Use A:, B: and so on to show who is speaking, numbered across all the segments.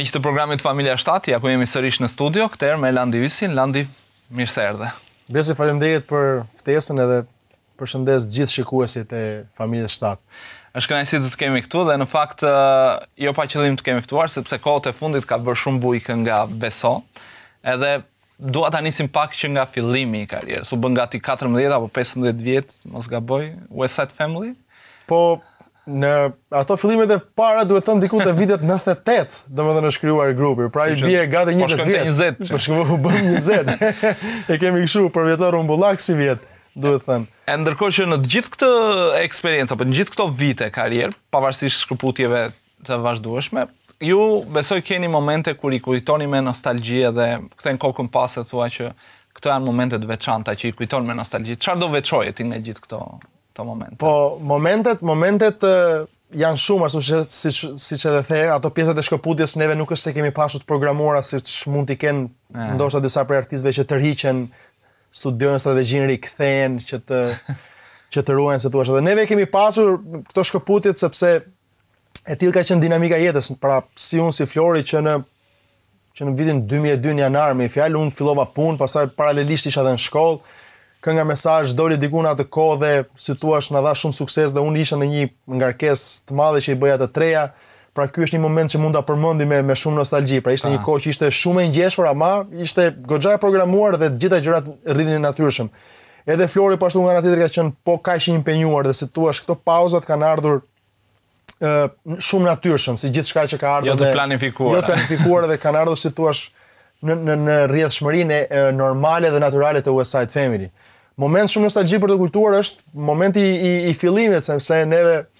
A: Me që të programit Familia 7, ja ku jemi sërish në studio, këter me Landi Ysin. Landi, mirë se erdhe.
B: Besi, falem për ftesën edhe për shëndes gjithë shikuesit e Familia 7.
A: është kënajsi të të kemi këtu dhe në fakt, eh, jo pa qëllim të kemi këtuar, sepse kohët e fundit ka bërë shumë bujkë nga beso, edhe dua ta nisim pak që nga fillimi i karrierës. U bën gati 14 apo 15 vjet, mos gaboj, West Side Family.
B: Po, në ato fillimet e para duhet të thënë diku te vitet 98, domethënë në shkruar grupi. Pra i bie gati 20 po vjet. Po shkruan 20. Po 20. e kemi kështu për vjetor rumbullak si vjet, duhet të
A: thënë. E ndërkohë që në të gjithë këtë eksperiencë apo në gjithë këto vite karrierë, pavarësisht shkëputjeve të vazhdueshme, ju besoj keni momente kur i kujtoni me nostalgji dhe kthen kokën pas e thua që këto janë momente të veçanta që i kujton me nostalgji. Çfarë do veçoje ti nga gjithë këto të momente.
B: Po, momentet, momentet janë shumë, ashtu që, si, si që dhe the, ato pjesët e shkëputjes neve nuk është se kemi pasur të programuar, si që mund t'i kenë ndoshtë disa prej artistve që tërhiqen studion, strategjin, rikëthejen, që të... që të ruajnë situatë. Dhe neve kemi pasur këto shkëputjet sepse e tillë ka qenë dinamika e jetës, pra si unë si Flori që në që në vitin 2002 në janar me fjalë unë fillova punë, pastaj paralelisht isha edhe në shkollë kënga mesazh doli diku në atë kohë dhe si thua na dha shumë sukses dhe unë isha në një ngarkesë të madhe që i bëja të treja. Pra ky është një moment që mund ta përmendim me me shumë nostalgji. Pra ishte Aha. një ah. kohë që ishte shumë e ngjeshur, ama ishte goxha e programuar dhe të gjitha gjërat rrinin natyrshëm. Edhe Flori po ashtu nga ana tjetër ka qenë po kaq i impenjuar dhe si thua këto pauzat kanë ardhur ë shumë natyrshëm, si gjithçka që ka jo ardhur. Jo të Jo të planifikuar dhe kanë ardhur si thua në në në rrjedhshmërinë normale dhe natyrale të West Side Family. Moment shumë nostalgji për të kulturë është momenti i, i fillimit sepse neve mm.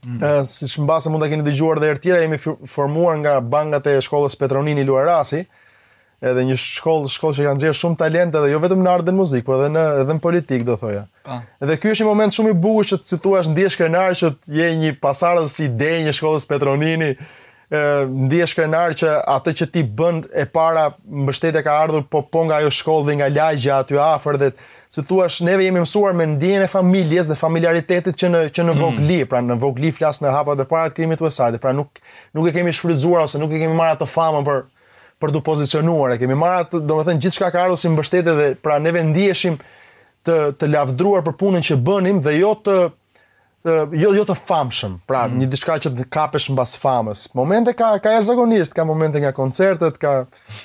B: Uh, si shumë basë mund të keni dëgjuar dhe e tjera, jemi formuar nga bangat e shkollës Petronini Luarasi, edhe një shkollë shkollë që kanë zirë shumë talente dhe jo vetëm në ardhe dhe në muzikë, po edhe në, edhe në politikë, do thoja. Pa. Edhe kjo është një moment shumë i bugur që të situash në dje shkrenarë, që të je një pasarës si ide një shkollës Petronini, Ndje shkrenar që atë që ti bënd e para mbështetja ka ardhur po po nga ajo shkollë dhe nga lagja aty afër dhe tu thua neve jemi mësuar me ndjenjën e familjes dhe familjaritetit që në që në vogli, mm. pra në vogli flas në hapa të para të krimit të saj, pra nuk nuk e kemi shfrytzuar ose nuk e kemi marrë atë famën për për të pozicionuar, e kemi marrë atë, domethënë gjithçka ka ardhur si mbështetje dhe pra neve ndiheshim të të lavdruar për punën që bënim dhe jo të jo jo të famshëm, pra mm. një diçka që të kapesh mbas famës. Momente ka ka er zakonisht, ka momente nga koncertet, ka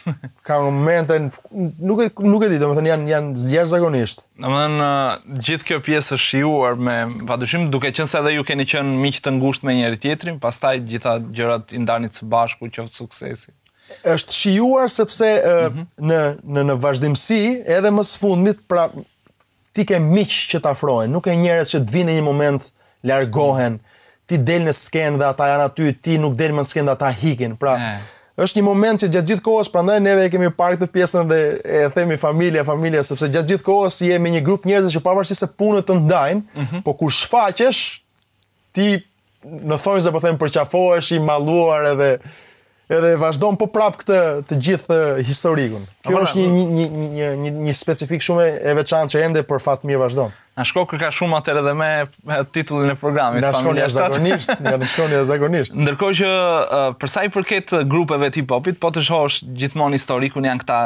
B: ka momente nuk e nuk e di, domethënë janë janë zgjer zakonisht.
A: Domethënë uh, gjithë kjo pjesë është shijuar me padyshim duke qenë se edhe ju keni qenë miq të ngushtë me njëri tjetrin, pastaj gjitha gjërat i ndanit së bashku qoftë suksesi.
B: Është shijuar sepse mm -hmm. në në në vazhdimsi edhe më së fundmit, pra ti ke miq që të afrohen, nuk e njerëz që të vinë në një moment largohen, ti del në skenë dhe ata janë aty, ti nuk del më në skenë dhe ata hikin. Pra, e. është një moment që gjatë gjithë kohës, pra ndaj neve e kemi parë këtë pjesën dhe e themi familja, familja, sepse gjatë gjithë kohës jemi një grup njerëzë që pavarësisht se punët të ndajnë, mm -hmm. po kur shfaqesh, ti në thonjë zë po themë përqafoesh, i maluar edhe edhe e vazhdon po prap këtë të gjithë historikun. Kjo është një një një një një një specifik shumë e veçantë që ende për fat mirë vazhdon.
A: Na shko kërka shumë atë edhe me titullin e programit familjar. Na shkoni as zakonisht, na shkoni as zakonisht. Ndërkohë që për sa i përket grupeve të hip-hopit, po të shohësh gjithmonë historikun janë këta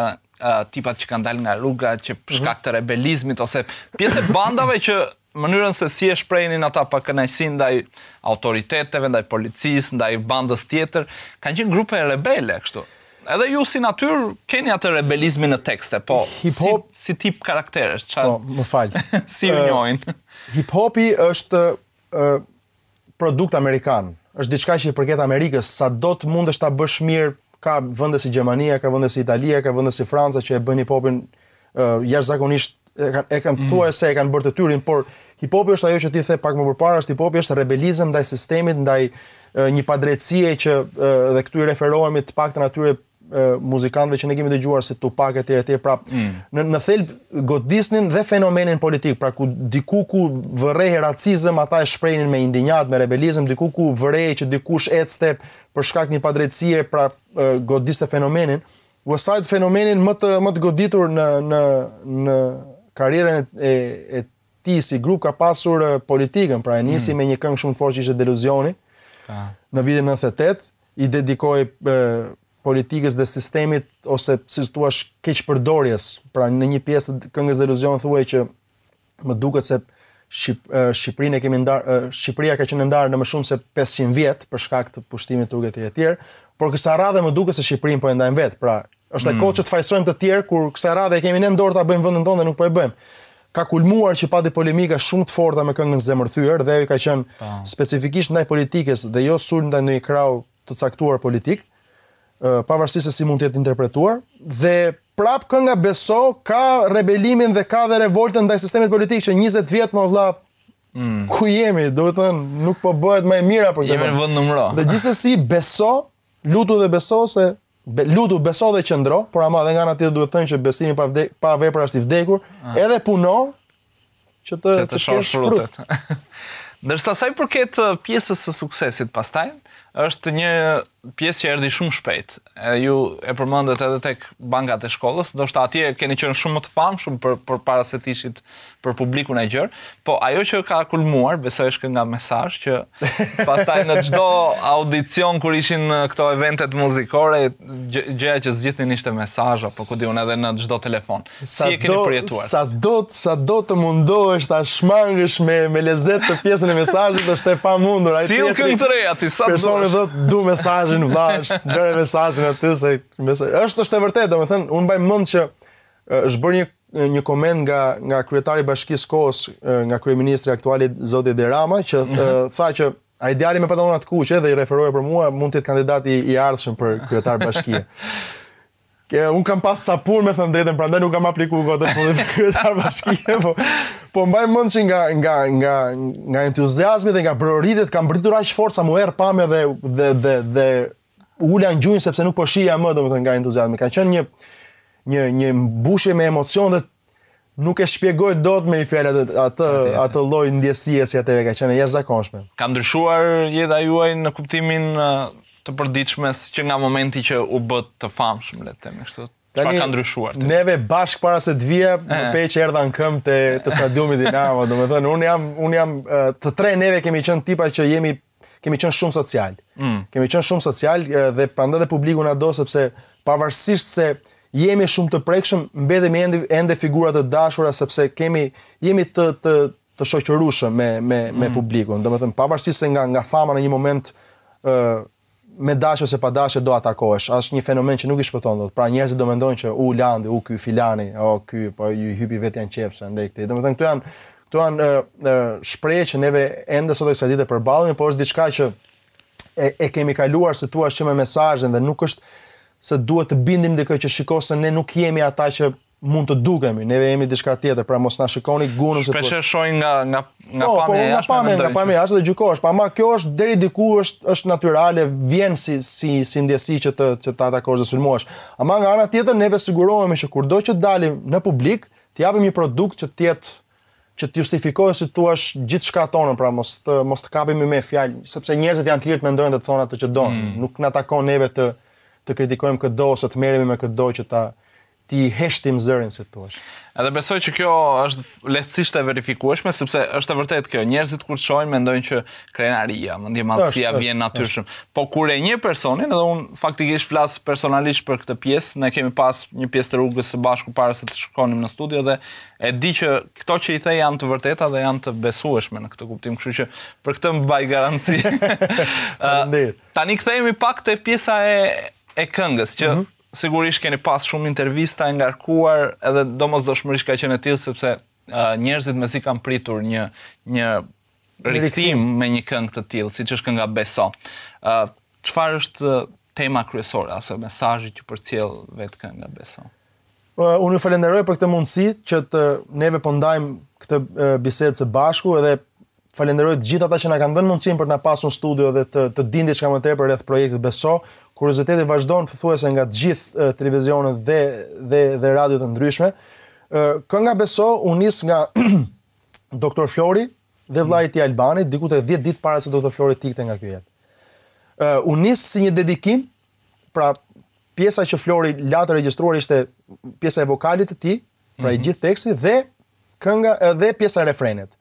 A: tipat që kanë dalë nga rruga, që për mhm. shkak të rebelizmit ose pjesë bandave që mënyrën se si e shprehnin ata pa kënaqësi ndaj autoriteteve, ndaj policisë, ndaj bandës tjetër, kanë qenë grupe e rebele kështu. Edhe ju si natyrë keni atë rebelizmin në tekste, po si, si tip karakteresh, Po, më falj. si ju njojnë.
B: Hip-hopi është produkt amerikan, është diçka që i përket Amerikës, sa do të mundesh ta bësh mirë ka vende si Gjermania, ka vende si Italia, ka vende si Franca që e bën hip-hopin jashtëzakonisht e kanë të thuaj se e kanë bërë të tyrin, por hipopi është ajo që ti the pak më përpara, është hipopi është rebelizëm ndaj sistemit, ndaj një padrecije që dhe këtu i referohemi të pak të natyre muzikantëve që ne kemi dhe gjuar si Tupak e tjere tjere, pra mm. në thelb godisnin dhe fenomenin politik, pra ku diku ku vërej racizëm, ata e shprejnin me indinjat, me rebelizëm, diku ku vërej që dikush sh e për shkak një padrecije, pra godisë të fenomenin, Vësajt fenomenin më të goditur karrierën e, e, e ti si grup ka pasur politikën, pra e nisi mm. me një këngë shumë forë që ishte Deluzioni. Ka. Në vitin 98 i dedikoj politikës dhe sistemit ose si thua keqë përdorjes. Pra në një pjesë të këngës Deluzion thuaj që më duket se Shqip, Shqipërinë e kemi ndar Shqipëria ka qenë ndarë në më shumë se 500 vjet për shkak të pushtimit turk etj. Por kësaj radhe më duket se Shqipërin po e ndajmë vet. Pra është e mm. kohë që të fajsojmë të tjerë kur kësaj radhe e kemi ne dorë ta bëjmë vendin tonë dhe nuk po e bëjmë. Ka kulmuar që pati polemika shumë të forta me këngën Zemërthyer dhe ajo ka qenë po. specifikisht ndaj politikës dhe jo sul ndaj një krau të caktuar politik, pavarësisht se si mund të jetë interpretuar dhe prap kënga beso ka rebelimin dhe ka dhe revoltën ndaj sistemit politik që 20 vjet më vlla Mm. Ku jemi? Do të thënë nuk po bëhet më e mirë për jo? Jemi në vend numëror. Dhe gjithsesi beso, lutu dhe beso se Be, lutu beso dhe qëndro, por ama dhe nga në atitë duhet thënë që besimi pa, vde, pa vepra është i vdekur, ah. edhe puno
A: që të, të, të keshë frut. frutet. saj përket uh, pjesës së suksesit pastaj, është një pjesë që erdi shumë shpejt. E, ju e përmëndet edhe tek bankat e shkollës, do shtë atje keni qënë shumë më të famë, shumë për, për para se ishit për publikun e gjerë, po ajo që ka kulmuar, besoj është kënga mesazh që pastaj në çdo audicion kur ishin uh, këto eventet muzikore, gjëja që zgjithin ishte mesaj, apo ku diun edhe në çdo telefon. Sa si e keni përjetuar? Sa
B: do të sa do të mundohesh ta shmangësh me me lezet të pjesën e mesazhit, është e pamundur ai. Si u këng të reja ti sa do? Personi do të du mesazhin vllajt, bëre mesazhin aty se mesazh. Është është e vërtetë, domethënë, un mbaj mend që uh, është bërë një një koment nga nga kryetari i bashkisë Kos, nga kryeministri i Zotit Derama që uh, tha që ai djali me pantallona të kuqe dhe i referoi për mua mund të jetë kandidat i, i ardhshëm për kryetar bashkie. Kë un kam pas sapur me thënë drejtën, prandaj nuk kam aplikuar kotë për kryetar bashkie, po po mbaj mend që nga nga nga nga entuziazmi dhe nga prioritet, kam britur aq fort sa më erë pamë dhe dhe dhe dhe ula në gjunjë sepse nuk po shija më domethënë nga entuziazmi. Ka qenë një një një mbushje me emocion dhe nuk e shpjegoj dot me fjalat atë atë lloj ndjesie si atëre ka qenë jashtëzakonshme.
A: Ka ndryshuar jeta juaj në kuptimin të përditshmes që nga momenti që u bë të famshëm le të themi kështu. Tani, ka ndryshuar?
B: Të? Neve bashkë para se të vje, më pej që erdha në këmë të, të stadiumi Dinamo, do me thënë, jam, un jam, të tre neve kemi qënë tipa që jemi, kemi qënë shumë social. Mm. Kemi qënë shumë social dhe prandaj dhe publiku na do, sepse pavarësisht se jemi shumë të prekshëm, mbedhemi ende ende figura të dashura sepse kemi jemi të të të shoqërushëm me me mm. me publikun. Domethënë pavarësisht se nga nga fama në një moment ë uh, me dashë ose pa dashje do atakohesh. Është një fenomen që nuk i shpëton dot. Pra njerëzit do mendojnë që u landi, u ky filani, o ky, po ju hypi vetë janë qefsë ndaj këtij. Domethënë këtu janë këtu janë uh, uh, shprehje që neve ende sot është ditë e përballur, por është diçka që e e kemi kaluar se thua shumë mesazhe dhe nuk është se duhet të bindim dhe këtë që shikosë se ne nuk jemi ata që mund të dukemi, neve jemi diçka tjetër, pra mos na shikoni gunën se nga Shpesh
A: e nga nga nga po, pamja po, jashtë. nga
B: pamja, e jashtë dhe gjykohesh, pa kjo është deri diku është është natyrale, vjen si si si ndjesi që të që ta takosh dhe sulmohesh. Ama nga ana tjetër neve sigurohemi që dojtë që dalim në publik, të japim një produkt që të që të justifikohet si thua gjithçka tonën, pra mos të mos të kapim me fjalë, sepse njerëzit janë të lirë të mendojnë dhe të thonë ato që donë, Mm. Nuk na takon neve të të kritikojmë këtë do ose të merremi me këtë do që ta ti heshtim zërin si thua.
A: Edhe besoj që kjo është lehtësisht e verifikueshme sepse është e vërtetë kjo. Njerëzit kur shohin mendojnë që krenaria, mendje mallësia vjen natyrshëm. Po kur e një personin, edhe un faktikisht flas personalisht për këtë pjesë, ne kemi pas një pjesë të rrugës së bashku para se të shkonim në studio dhe e di që këto që i the janë të vërteta dhe janë të besueshme në këtë kuptim, kështu që për këtë mbaj garanci. Faleminderit. Tani kthehemi pak te pjesa e e këngës që mm -hmm. sigurisht keni pas shumë intervista e ngarkuar edhe domosdoshmërisht ka qenë tillë sepse uh, njerëzit me si kanë pritur një një rikthim me një këngë të tillë siç është kënga Beso. ë uh, çfarë është tema kryesore aso mesazhi që përcjell vetë kënga Beso?
B: Uh, unë ju falenderoj për këtë mundësi që të neve po ndajmë këtë uh, bisedë së bashku edhe falenderoj të gjithë ata që na kanë dhënë mundësinë për të na pasur në studio dhe të të dinë diçka më tepër rreth projektit Beso kurioziteti vazhdon pëthuese nga gjithë televizionet dhe, dhe, dhe radio të ndryshme. Kënga beso unis nga doktor Flori dhe vlajit i Albanit, dikut e 10 ditë para se doktor Flori tikte nga kjo jet. Unis si një dedikim, pra pjesa që Flori latë registruar ishte pjesa e vokalit të ti, pra i mhm. gjithë teksi, dhe, kënga, dhe pjesa e refrenet.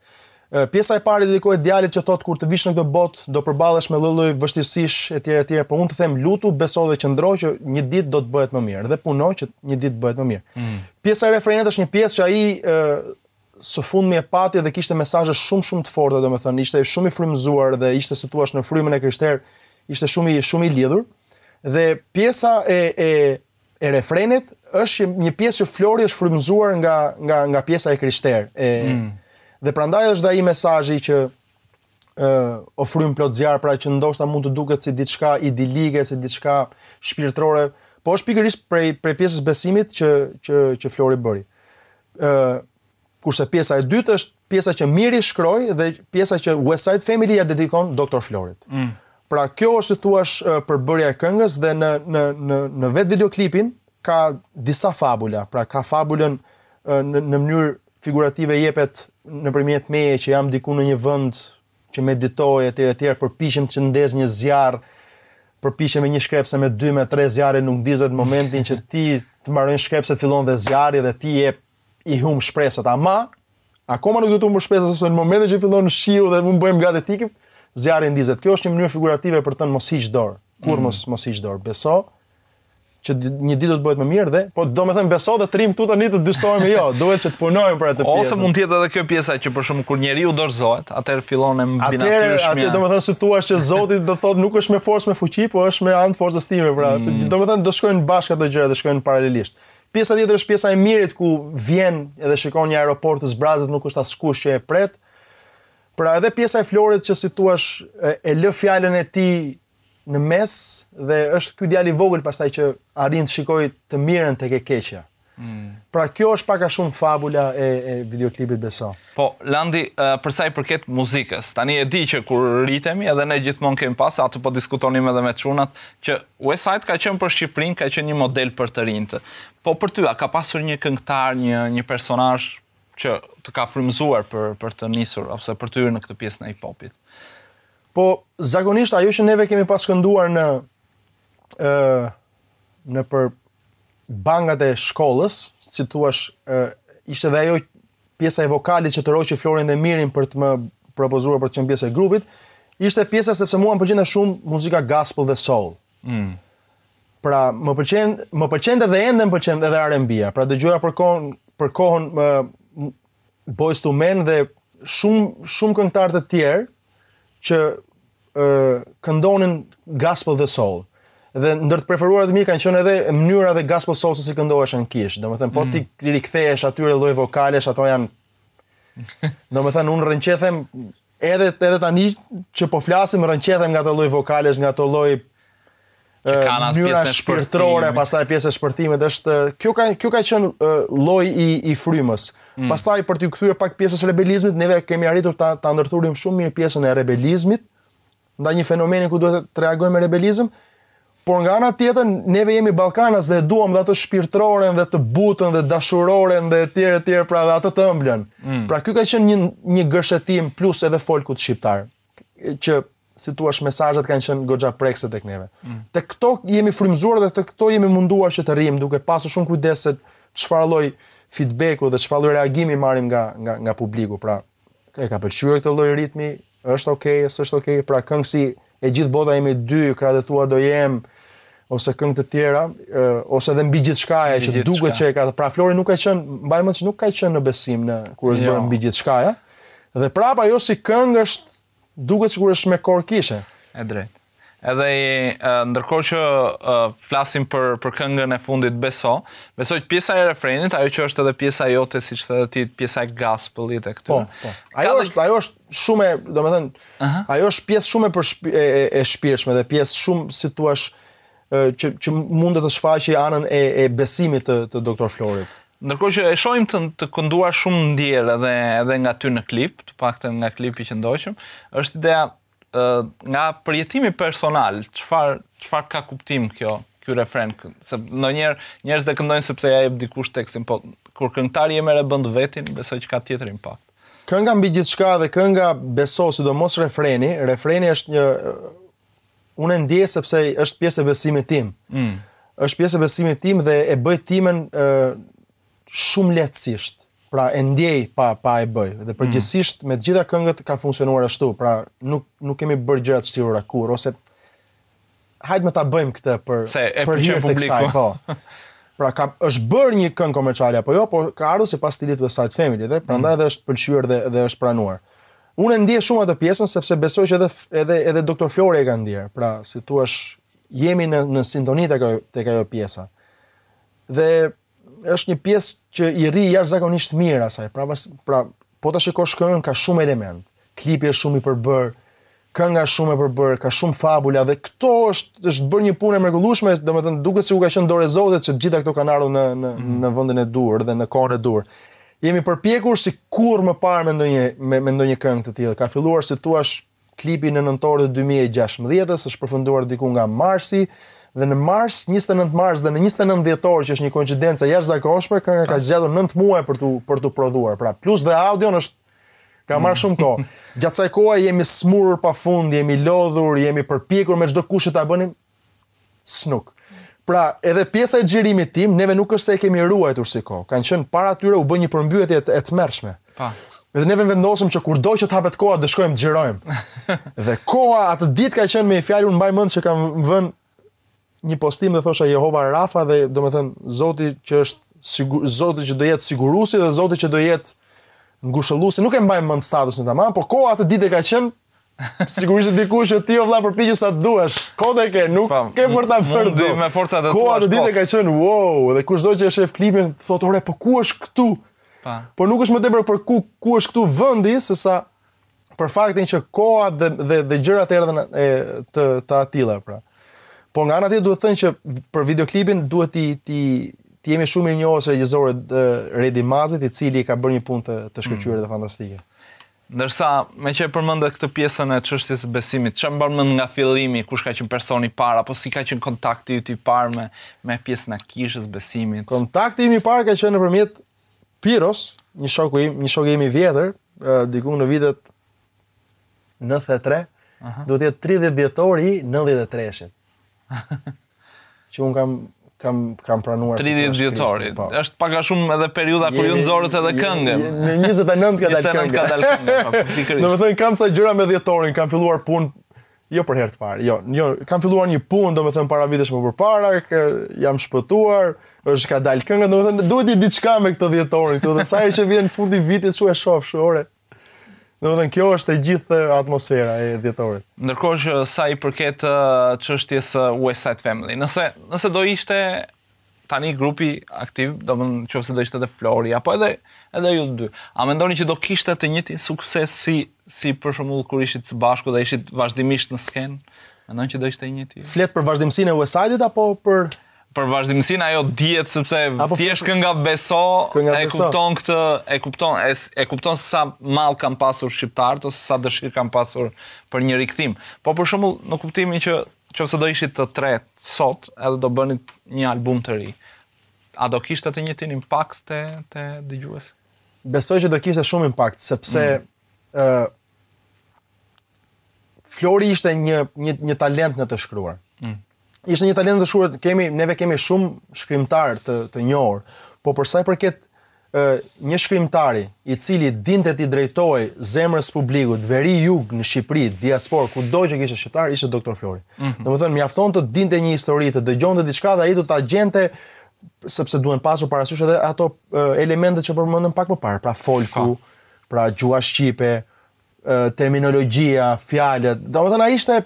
B: Pjesa e parë dedikohet djalit që thot kur të vish në këtë botë do përballesh me lloj-lloj vështirësish etj etj, por unë të them lutu, beso dhe qëndro që një ditë do të bëhet më mirë dhe puno që një ditë bëhet më mirë. Mm. Pjesa e refrenit është një pjesë që ai ë së fundmi e pati dhe kishte mesazhe shumë shumë të forta, domethënë ishte shumë i frymëzuar dhe ishte se thuash në frymën e Krishter, ishte shumë i shumë i lidhur. Dhe pjesa e e e refrenit është një pjesë që Flori është frymëzuar nga nga nga pjesa e Krishter. E, mm Dhe prandaj është ai mesazhi që ë uh, ofrojm plot zjarë, pra që ndoshta mund të duket si diçka idilike, si diçka shpirtërore, po është pikërisht prej prej pjesës besimit që që që Flori bëri. ë uh, kurse pjesa e dytë është pjesa që Miri shkroi dhe pjesa që West Side Family ja dedikon Dr. Florit. Mm. Pra kjo është tuash uh, bërja e këngës dhe në në në në vet videoklipin ka disa fabula, pra ka fabulën uh, në në mënyrë figurative jepet në përmjet meje që jam diku në një vënd që meditoj e tjere tjere, përpishim që ndez një zjarë, përpishim e një shkrepse me 2 me 3 zjarë, nuk dizet momentin që ti të marrën shkrepse fillon dhe zjarë dhe ti e i hum shpresat, ama, akoma nuk du të hum shpresat, sepse në momentin që fillon në shiu dhe më bëjmë gati tikip, zjarë i ndizet. Kjo është një mënyrë figurative për të në mos hiqë dorë, kur mm. mos, mos hiqë dorë, beso, që një ditë do të bëhet më mirë dhe po domethën beso dhe trim këtu tani të dyshtojmë jo, duhet që të punojmë për atë pjesë. Ose mund
A: të jetë edhe kjo pjesa që për shumë kur njeriu dorëzohet, atëherë fillon në binatyrshmëri. Atëherë
B: domethën se thua që Zoti do thot nuk është me forcë me fuqi, po është me anë forcës time, pra mm. domethën do shkojnë bashkë ato gjëra dhe shkojnë paralelisht. Pjesa tjetër është pjesa e mirit ku vjen edhe shikon një aeroport të zbrazët, nuk është askush që e pret. Pra edhe pjesa e florit që si thua e lë fjalën e tij në mes dhe është ky djalë i vogël pastaj që arrin të shikoj të mirën tek e keqja. Mm. Pra kjo është pak a shumë fabula e e videoklipit beso.
A: Po Landi uh, për sa i përket muzikës. Tani e di që kur ritemi edhe ne gjithmonë kemi pas ato po diskutonim edhe me çunat që West Side ka qenë për Shqiprin, ka qenë një model për të rinjtë. Po për ty a ka pasur një këngëtar, një një personazh që të ka frymëzuar për për të nisur ose për të hyrë në këtë pjesë në hip-hopit?
B: Po, zakonisht ajo që neve kemi pas kënduar në ë në për bangat e shkollës, si thua, ishte dhe ajo pjesa e vokalit që të roqi Florin dhe Mirin për të më propozuar për të qenë pjesë e grupit, ishte pjesa sepse mua më pëlqente shumë muzika gospel dhe soul. Mm. Pra, më pëlqen, më pëlqente dhe ende më pëlqen edhe R&B-ja. Pra dëgjoja për kohën për kohën më, Boys to Men dhe shumë shumë këngëtar të tjerë, që uh, këndonin gospel dhe soul. Dhe ndër të preferuarat mi kanë qënë edhe mënyra dhe gospel soul se si këndohesh kish. Dhe më thënë, po mm. ti rikthehesh rikthejesh atyre loj vokalesh, ato janë... Domethënë më thënë, unë rënqethem edhe, edhe tani që po flasim rënqethem nga të loj vokalesh, nga të lloj mënyra shpirtërore, pastaj pjesë e shpërtimit, është kjo ka kjo ka qenë uh, lloj i i frymës. Mm. Pastaj për të kthyer pak pjesës rebelizmit, neve kemi arritur ta, ta ndërthurim shumë mirë pjesën e rebelizmit nda një fenomeni ku duhet të reagojmë me rebelizm, por nga ana tjetër neve jemi ballkanas dhe duam dhe të shpirtëroren, dhe të butën dhe dashuroren dhe etj etj pra dhe atë të ëmblën. Mm. Pra ky ka qenë një një gërshetim plus edhe folkut shqiptar që si tu është mesajët kanë qënë gogja prekse të këneve. Mm. Të këto jemi frimzuar dhe të këto jemi munduar që të rrim, duke pasë shumë kujdeset qëfar loj feedbacku dhe qëfar loj reagimi marim nga, nga, nga publiku. Pra, e ka përqyre këtë loj ritmi, është okej, okay, është okej, okay, pra këngë si e gjithë bota jemi dy, kratë tua do jem, ose këngë të tjera, ose edhe mbi gjithë shkaja, që duke që e ka, pra Flori nuk e qënë, mbaj më që nuk ka qënë në besim në kur është jo. bërë mbi gjithë shkaja, dhe prapa jo si këngë është duket sikur është me kor kishe.
A: E drejt. Edhe ndërkohë që e, flasim për për këngën e fundit Beso, beso që pjesa e refrenit, ajo që është edhe pjesa jote siç thotë ti, pjesa e gaspëllit e këtyre. Po, po.
B: Ajo Kale... është ajo është shumë, domethënë, ajo është pjesë shumë për e, e, shpirtshme dhe pjesë shumë si thua që që mundet të shfaqë anën e, e besimit të, të doktor Florit.
A: Ndërkohë që e shohim të, të kënduar shumë ndjerë edhe edhe nga ty në klip, të paktën nga klipi që ndoqëm, është ideja ë nga përjetimi personal, çfar çfar ka kuptim kjo, ky refren se ndonjëherë njerëz dhe këndojnë sepse ja jep dikush tekstin, po kur këngëtari e merr e bën vetin, besoj që ka tjetër impakt.
B: Kënga mbi gjithçka dhe kënga beso sidomos refreni, refreni është një unë ndiej sepse është pjesë e besimit tim. Mm. Është pjesë e besimit tim dhe e bëj timen ë uh, shumë lehtësisht. Pra e ndjej pa pa e bëj dhe përgjithsisht mm. me të gjitha këngët ka funksionuar ashtu, pra nuk nuk kemi bërë gjëra të shtirura kur ose hajtë me ta bëjmë këtë për Se, e për hir të kësaj, po. Pra ka është bërë një këngë komerciale apo jo, po ka ardhur sipas stilit të Side Family dhe prandaj mm. edhe është pëlqyer dhe dhe është pranuar. Unë e ndjej shumë atë pjesën sepse besoj që edhe edhe edhe Dr. Flori e ka ndier. Pra, si thua, jemi në në sintoni tek tek ajo pjesa. Dhe është një pjesë që i ri jashtëzakonisht mirë asaj. Pra, pra, po të shikosh këngën, ka shumë element. Klipi është shumë i përbërë, kënga është shumë e përbërë, ka shumë fabula dhe këto është është bërë një punë mrekullueshme, domethënë duket si u ka qenë dorë zotit që të gjitha këto kanë ardhur në në mm -hmm. në vendin e dur dhe në kohën e dur. Jemi përpjekur si kur më parë me ndonjë me, me ndonjë këngë të tillë. Ka filluar si thua klipi në nëntor të 2016-s, është përfunduar diku nga marsi dhe në mars, 29 mars dhe në 29 dhjetor që është një koincidencë jashtëzakonshme, ka ka zgjatur 9 muaj për tu për tu prodhuar. Pra, plus dhe audio është ka marr shumë kohë. Gjatë kësaj kohe jemi smurur pafund, jemi lodhur, jemi përpjekur me çdo kusht që ta bënim snuk. Pra, edhe pjesa e xhirimit tim, neve nuk është se e kemi ruajtur si kohë. Kanë qenë para tyre u bën një përmbyetje e tmerrshme. Pa. Edhe neve vendosëm që kurdo që të hapet koha, dëshkojmë të xhirojmë. Dhe koha atë ditë ka qenë me fjalën mbaj mend se kam vënë një postim dhe thosha Jehova Rafa dhe do me thënë zoti që është sigur, zoti që do jetë sigurusi dhe zoti që do jetë ngushëllusi, nuk e mbajmë mënd në të manë, po koha atë dite ka qenë Sigurisht diku që ti o vlla për pijë sa duash. Kode ke, nuk Fam, ke për ta me forca të tua. Kuat ditë ka qen wow, dhe kushdo që e shef klipin thotë ore, po ku është këtu? Pa. Po nuk është më tepër për ku ku është këtu vendi, sesa për faktin që koha dhe dhe, dhe gjërat erdhën e të të atilla pra. Mm. Po nga ana tjetër duhet të thënë që për videoklipin duhet ti ti ti jemi shumë i njohur se regjisorët Redi Mazit i cili ka bërë një punë të, të shkëlqyer mm. dhe fantastike.
A: Ndërsa me që e përmëndë këtë pjesën e të shështisë besimit, që e më bërmëndë nga fillimi, kush ka qënë personi para, apo si ka qënë kontakti ju t'i parë me, me pjesën e kishës besimit? Kontakti
B: ju t'i parë ka qënë në përmjet Piros, një shoku im, një shoku imi i vjetër, uh, dikun në vitet 93, uh -huh. do t'jetë 30 vjetori 93-shit. që un kam kam kam pranuar 30 ditëtorë. Po.
A: Është pak a shumë edhe periudha kur ju nxorët edhe këngën. Në
B: 29 ka dalë këngën po, Në 29 ka dalë Do të kam sa gjëra me dhjetorin, kam filluar punë jo për herë të parë. Jo, jo, kam filluar një punë, do para vitesh më përpara, jam shpëtuar, është ka dalë këngën do duhet i diçka me këtë dhjetorin, këtu dhe sa herë që vjen fundi vitit, çu e shoh, shore Në dhe në kjo është e gjithë atmosfera e djetorit.
A: Ndërkohë që sa i përket qështjes uh, uh, West Side Family, nëse, nëse do ishte tani grupi aktiv, do më në që fëse do ishte dhe Flori, apo edhe, edhe ju dy, a me ndoni që do kishte të njëti sukses si, si për shumull kur ishit së bashku dhe ishit vazhdimisht në skenë, me ndoni që do ishte njëti?
B: Flet për vazhdimësin e West Side-it, apo për
A: për vazhdimsinë ajo dihet sepse thjesht kënga nga beso e kupton këtë e kupton e, e kupton se sa mall kanë pasur shqiptar ose sa dëshirë kanë pasur për një rikthim. Po për shembull në kuptimin që nëse do ishit të tre sot edhe do bënit një album të ri. A do kishte të njëjtin impakt te te dëgjues?
B: Besoj që do kishte shumë impakt sepse mm. uh, Flori ishte një një një talent në të shkruar ishte një talent të shkruar, kemi neve kemi shumë shkrimtar të të njohur, po për sa i përket ë një shkrimtari i cili dinte ti drejtoi zemrës publikut, veri jug në Shqipëri, diaspor, kudo që kishte shqiptar, ishte doktor Flori. Mm -hmm. Domethënë mjafton të dinte një histori, të dëgjonte diçka dhe ai do ta gjente sepse duhen pasur parasysh edhe ato elementet që përmendëm pak më parë, pra folku, pra gjuha shqipe, terminologjia, fjalët. Domethënë ai ishte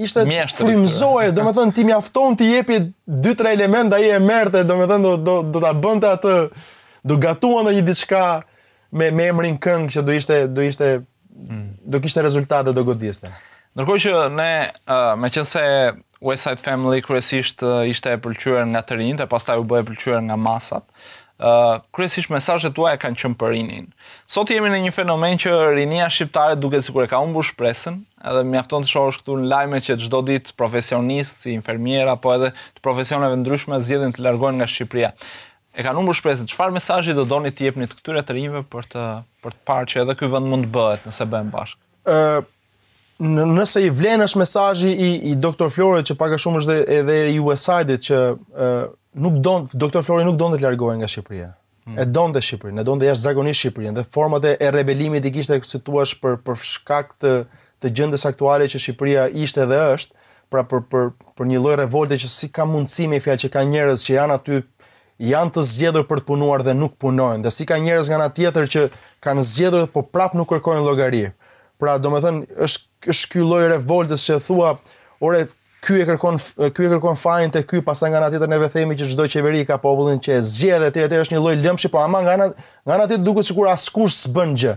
B: ishte frymëzoje, do më thënë ti mjafton ti jepi 2-3 elementë ai e merrte, do më thënë do do, do ta bënte atë do gatuan një diçka me me emrin këngë që do ishte do ishte hmm. do kishte rezultate do godiste.
A: Ndërkohë që ne uh, me qenë se Family kryesisht uh, ishte e pëlqyer nga të rinjtë, pastaj u bë e pëlqyer nga masat ë kryesisht mesazhet tuaja kanë qenë për rinin. Sot jemi në një fenomen që rinia shqiptare duket sikur e ka humbur shpresën, edhe mjafton të shohësh këtu në lajme që çdo ditë profesionistë, si infermiera apo edhe të profesioneve ndryshme zgjedhin të largohen nga Shqipëria. E kanë humbur shpresën. Çfarë mesazhi do doni të jepni të këtyre të rinjve për të për të parë që edhe ky vend mund të bëhet nëse bëhen bashkë?
B: ë Në nëse i vlen është mesazhi i i doktor Florit që pak a shumë është edhe i USAID-it që nuk don doktor Flori nuk donte të largohej nga Shqipëria. Hmm. E donte Shqipërinë, e donte jashtë zakonisht Shqipërinë dhe format e rebelimit i kishte si thuash për për shkak të të gjendës aktuale që Shqipëria ishte dhe është, pra për për për një lloj revolte që si ka mundësi me fjalë që ka njerëz që janë aty janë të zgjedhur për të punuar dhe nuk punojnë, dhe si ka njerëz nga ana tjetër që kanë zgjedhur por prap nuk kërkojnë llogari. Pra, domethënë është është ky lloj revoltës që thua, ore ky e kërkon ky e kërkon fajin te ky pastaj nga ana tjetër neve themi që çdo qeveri ka popullin që e zgjedh dhe tjetër është një lloj lëmshi po ama nga ana nga ana tjetër duket sikur askush s'bën gjë.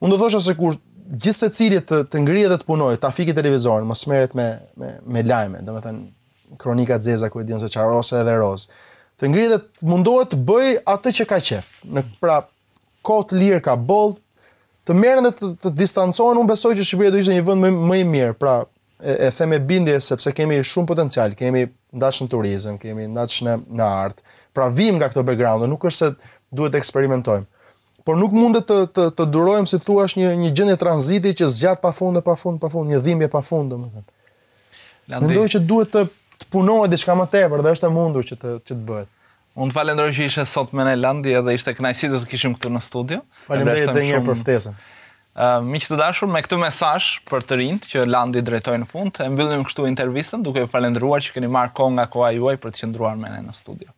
B: Unë do thosh se kur gjithë secili të të ngrihet dhe të punojë, ta fikë televizorin, mos merret me me me lajme, domethënë kronika të zeza ku e dinë se çfarë edhe roz. Të ngrihet dhe të mundohet të bëj atë që ka qef. Në pra kot lir ka boll të merren dhe të, të distancohen unë besoj që Shqipëria do ishte një vend më më i mirë pra e theme bindje sepse kemi shumë potencial, kemi ndash në turizm, kemi ndash në, art, pra vim nga këto background, nuk është se duhet eksperimentojmë. Por nuk mund të, të, të durojmë si thua është një, një gjendje tranziti që zgjat pa fund pafund pa pa një dhimbje pa domethënë. dhe më Mendoj që duhet të, të punohet diçka më tepër dhe është e mundur që të që të bëhet.
A: Unë të falenderoj që ishe sot me ne Landi edhe ishte kënaqësi të kishim këtu në studio. Faleminderit edhe një herë për ftesën që të dashur, me këtë mesazh për të rinjt që Landi drejtoi në fund, e mbyllim kështu intervistën duke ju falendruar që keni marrë kohë nga koha juaj për të qëndruar me ne në studio.